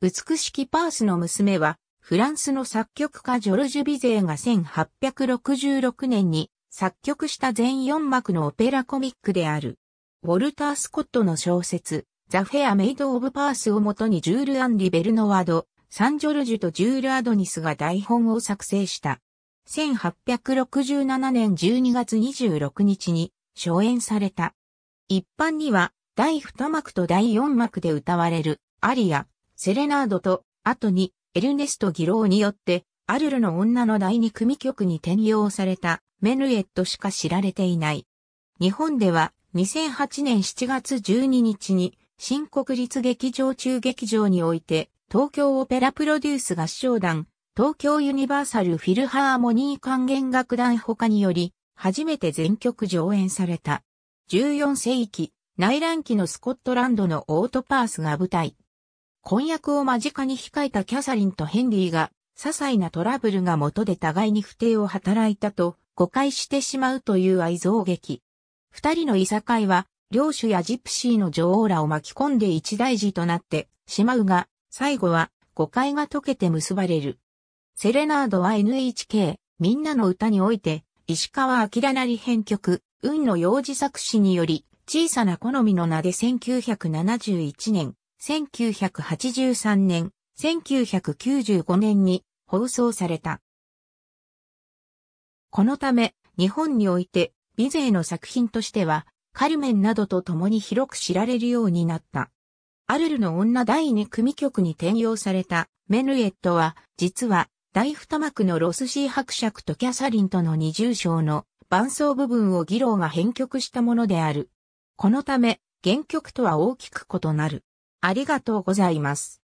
美しきパースの娘は、フランスの作曲家ジョルジュ・ビゼーが1866年に作曲した全4幕のオペラコミックである。ウォルター・スコットの小説、ザ・フェア・メイド・オブ・パースをもとにジュール・アン・リ・ベルノワード、サンジョルジュとジュール・アドニスが台本を作成した。1867年12月26日に初演された。一般には第2幕と第4幕で歌われるアリア、セレナードと、後に、エルネスト・ギローによって、アルルの女の第二組曲に転用された、メヌエットしか知られていない。日本では、2008年7月12日に、新国立劇場中劇場において、東京オペラプロデュース合唱団、東京ユニバーサルフィルハーモニー管弦楽団他により、初めて全曲上演された。14世紀、内乱期のスコットランドのオートパースが舞台婚約を間近に控えたキャサリンとヘンリーが、些細なトラブルが元で互いに不定を働いたと誤解してしまうという愛憎劇。二人のいさかいは、領主やジプシーの女王らを巻き込んで一大事となってしまうが、最後は誤解が解けて結ばれる。セレナードは NHK、みんなの歌において、石川明なり編曲、運の幼児作詞により、小さな好みの名で1971年、1983年、1995年に放送された。このため、日本において、美勢の作品としては、カルメンなどと共に広く知られるようになった。アルルの女第2組曲に転用されたメヌエットは、実は、大二幕のロスシー伯爵とキャサリンとの二重章の伴奏部分を議論が編曲したものである。このため、原曲とは大きく異なる。ありがとうございます。